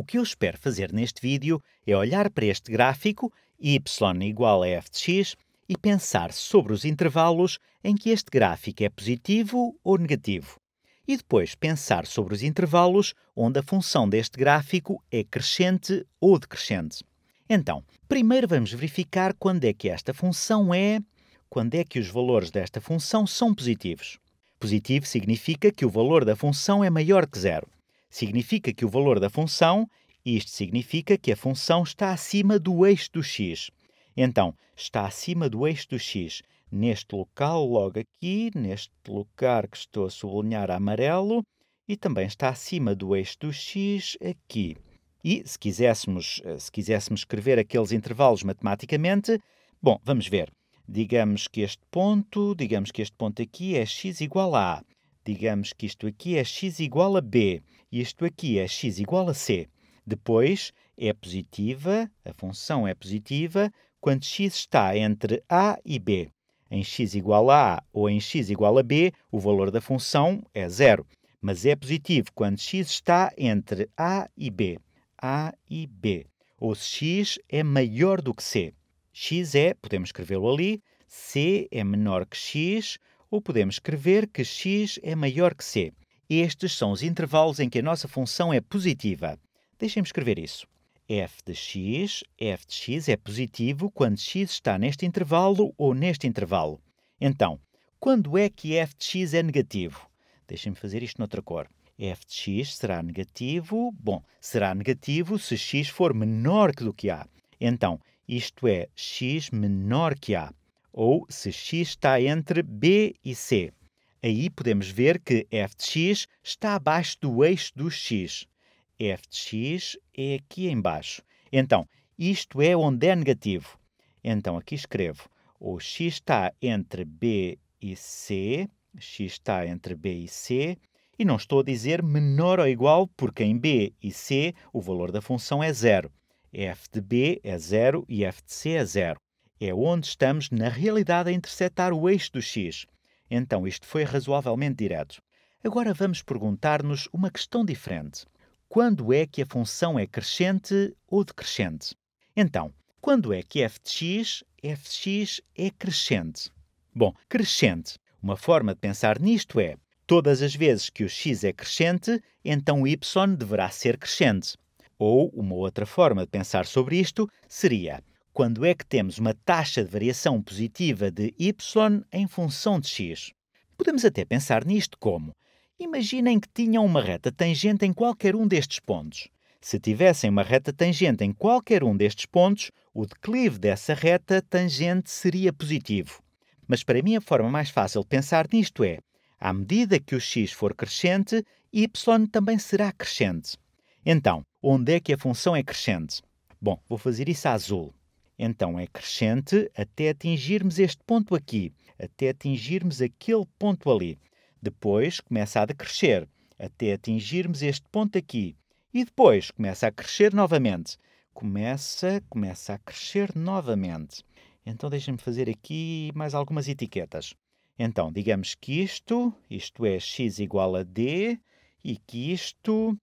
O que eu espero fazer neste vídeo é olhar para este gráfico, y igual a f de x, e pensar sobre os intervalos em que este gráfico é positivo ou negativo. E depois pensar sobre os intervalos onde a função deste gráfico é crescente ou decrescente. Então, primeiro vamos verificar quando é que esta função é. quando é que os valores desta função são positivos. Positivo significa que o valor da função é maior que zero significa que o valor da função, isto significa que a função está acima do eixo do x. Então, está acima do eixo do x. Neste local, logo aqui, neste lugar que estou a sublinhar a amarelo, e também está acima do eixo do x aqui. E se quiséssemos, eh, se quiséssemos escrever aqueles intervalos matematicamente, bom, vamos ver. Digamos que este ponto, digamos que este ponto aqui é x igual a a digamos que isto aqui é x igual a b e isto aqui é x igual a c. Depois, é positiva, a função é positiva, quando x está entre a e b. Em x igual a a ou em x igual a b, o valor da função é zero. Mas é positivo quando x está entre a e b. a e b. Ou se x é maior do que c. x é, podemos escrevê-lo ali, c é menor que x, ou podemos escrever que x é maior que c. Estes são os intervalos em que a nossa função é positiva. Deixem-me escrever isso. f de x, f de x é positivo quando x está neste intervalo ou neste intervalo. Então, quando é que f de x é negativo? Deixem-me fazer isto noutra cor f de x será negativo. Bom, será negativo se x for menor que do que a. Então, isto é x menor que a ou se x está entre b e c. Aí podemos ver que f de x está abaixo do eixo do x. f de x é aqui embaixo. Então, isto é onde é negativo. Então, aqui escrevo, o x está entre b e c, x está entre b e c, e não estou a dizer menor ou igual, porque em b e c o valor da função é zero. f de b é zero e f de c é zero é onde estamos, na realidade, a interceptar o eixo do X. Então, isto foi razoavelmente direto. Agora vamos perguntar-nos uma questão diferente. Quando é que a função é crescente ou decrescente? Então, quando é que f de x, f de x é crescente? Bom, crescente. Uma forma de pensar nisto é: todas as vezes que o x é crescente, então o y deverá ser crescente. Ou uma outra forma de pensar sobre isto seria: quando é que temos uma taxa de variação positiva de y em função de x. Podemos até pensar nisto como: imaginem que tinham uma reta tangente em qualquer um destes pontos. Se tivessem uma reta tangente em qualquer um destes pontos, o declive dessa reta tangente seria positivo. Mas para mim a forma mais fácil de pensar nisto é: à medida que o x for crescente, y também será crescente. Então, onde é que a função é crescente? Bom, vou fazer isso a azul. Então é crescente até atingirmos este ponto aqui, até atingirmos aquele ponto ali. Depois começa a decrescer até atingirmos este ponto aqui. E depois começa a crescer novamente. Começa, começa a crescer novamente. Então deixem-me fazer aqui mais algumas etiquetas. Então, digamos que isto, isto é x igual a d, e que isto,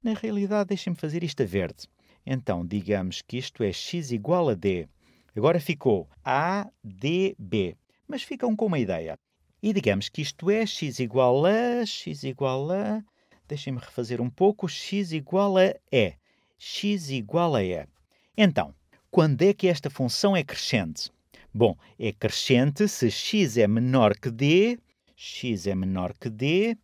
na realidade, deixem-me fazer isto a verde. Então, digamos que isto é x igual a d. Agora ficou a, d, b. Mas ficam com uma ideia. E digamos que isto é x igual a, x igual a... Deixem-me refazer um pouco. x igual a e. x igual a e. Então, quando é que esta função é crescente? Bom, é crescente se x é menor que d, x é menor que d,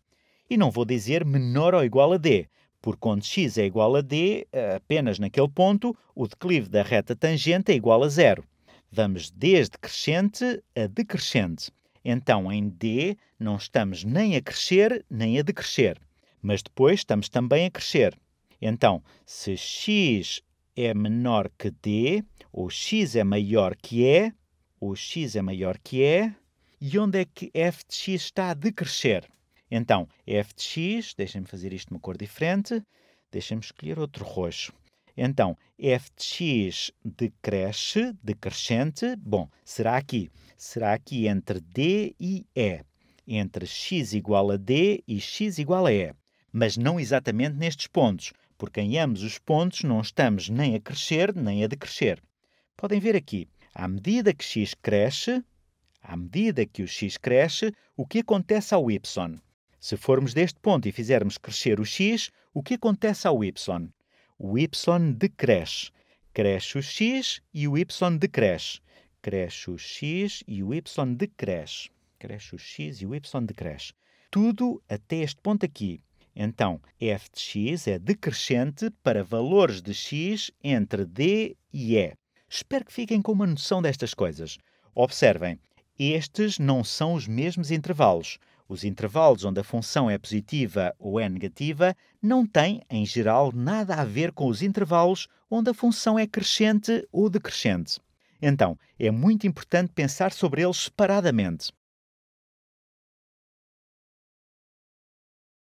e não vou dizer menor ou igual a d, por quando x é igual a d, apenas naquele ponto, o declive da reta tangente é igual a zero. Vamos desde crescente a decrescente. Então, em d, não estamos nem a crescer nem a decrescer, mas depois estamos também a crescer. Então, se x é menor que d, ou x é maior que e, ou x é maior que e, e onde é que f de x está a decrescer? Então, f de x, deixem-me fazer isto de uma cor diferente, deixem-me escolher outro roxo. Então, f de x decresce, decrescente, bom, será aqui. Será aqui entre d e e. Entre x igual a d e x igual a e. Mas não exatamente nestes pontos, porque em ambos os pontos não estamos nem a crescer nem a decrescer. Podem ver aqui, à medida que x cresce, à medida que o x cresce, o que acontece ao y? Se formos deste ponto e fizermos crescer o x, o que acontece ao y? O y decresce. Cresce o x e o y decresce. Cresce o x e o y decresce. Cresce o x e o y decresce. Tudo até este ponto aqui. Então, f de x é decrescente para valores de x entre d e e. Espero que fiquem com uma noção destas coisas. Observem, estes não são os mesmos intervalos. Os intervalos onde a função é positiva ou é negativa não têm, em geral, nada a ver com os intervalos onde a função é crescente ou decrescente. Então, é muito importante pensar sobre eles separadamente.